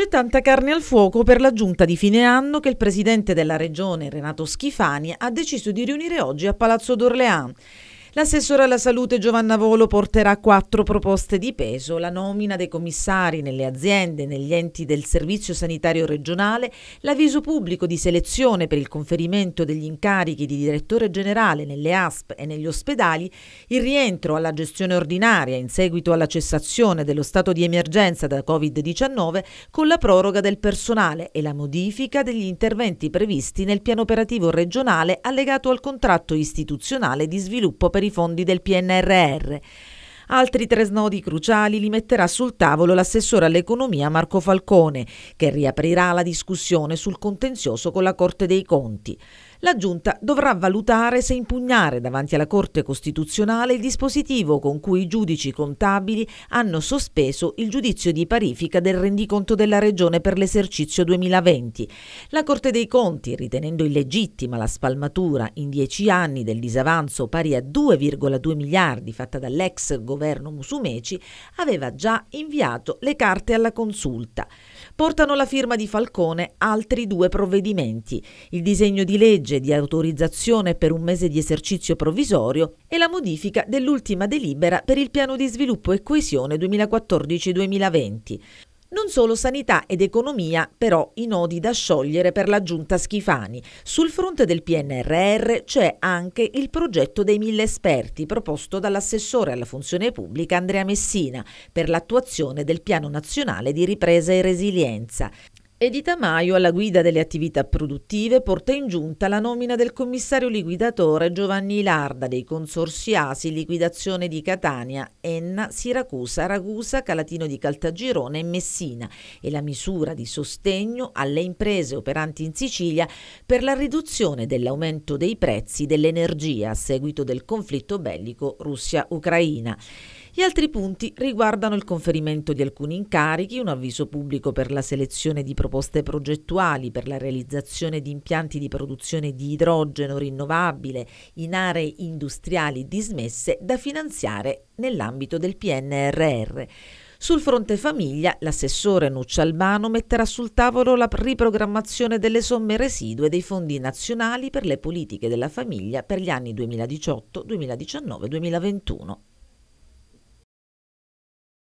C'è tanta carne al fuoco per la giunta di fine anno che il presidente della regione Renato Schifani ha deciso di riunire oggi a Palazzo d'Orléans. L'assessore alla salute Giovanna Volo porterà quattro proposte di peso, la nomina dei commissari nelle aziende, negli enti del servizio sanitario regionale, l'avviso pubblico di selezione per il conferimento degli incarichi di direttore generale nelle ASP e negli ospedali, il rientro alla gestione ordinaria in seguito alla cessazione dello stato di emergenza da Covid-19 con la proroga del personale e la modifica degli interventi previsti nel piano operativo regionale allegato al contratto istituzionale di sviluppo per per i fondi del PNRR. Altri tre snodi cruciali li metterà sul tavolo l'assessore all'economia Marco Falcone, che riaprirà la discussione sul contenzioso con la Corte dei Conti la Giunta dovrà valutare se impugnare davanti alla Corte Costituzionale il dispositivo con cui i giudici contabili hanno sospeso il giudizio di parifica del rendiconto della Regione per l'esercizio 2020. La Corte dei Conti, ritenendo illegittima la spalmatura in dieci anni del disavanzo pari a 2,2 miliardi fatta dall'ex governo Musumeci, aveva già inviato le carte alla consulta. Portano la firma di Falcone altri due provvedimenti. Il disegno di legge legge di autorizzazione per un mese di esercizio provvisorio e la modifica dell'ultima delibera per il piano di sviluppo e coesione 2014-2020. Non solo sanità ed economia, però i nodi da sciogliere per la giunta Schifani. Sul fronte del PNRR c'è anche il progetto dei mille esperti proposto dall'assessore alla funzione pubblica Andrea Messina per l'attuazione del Piano Nazionale di Ripresa e Resilienza. Edita Maio alla guida delle attività produttive porta in giunta la nomina del commissario liquidatore Giovanni Larda dei consorsi ASI liquidazione di Catania, Enna, Siracusa, Ragusa, Calatino di Caltagirone e Messina e la misura di sostegno alle imprese operanti in Sicilia per la riduzione dell'aumento dei prezzi dell'energia a seguito del conflitto bellico Russia-Ucraina. Gli altri punti riguardano il conferimento di alcuni incarichi, un avviso pubblico per la selezione di proposte progettuali per la realizzazione di impianti di produzione di idrogeno rinnovabile in aree industriali dismesse da finanziare nell'ambito del PNRR. Sul fronte famiglia, l'assessore Nuccia Albano metterà sul tavolo la riprogrammazione delle somme residue dei fondi nazionali per le politiche della famiglia per gli anni 2018, 2019 2021.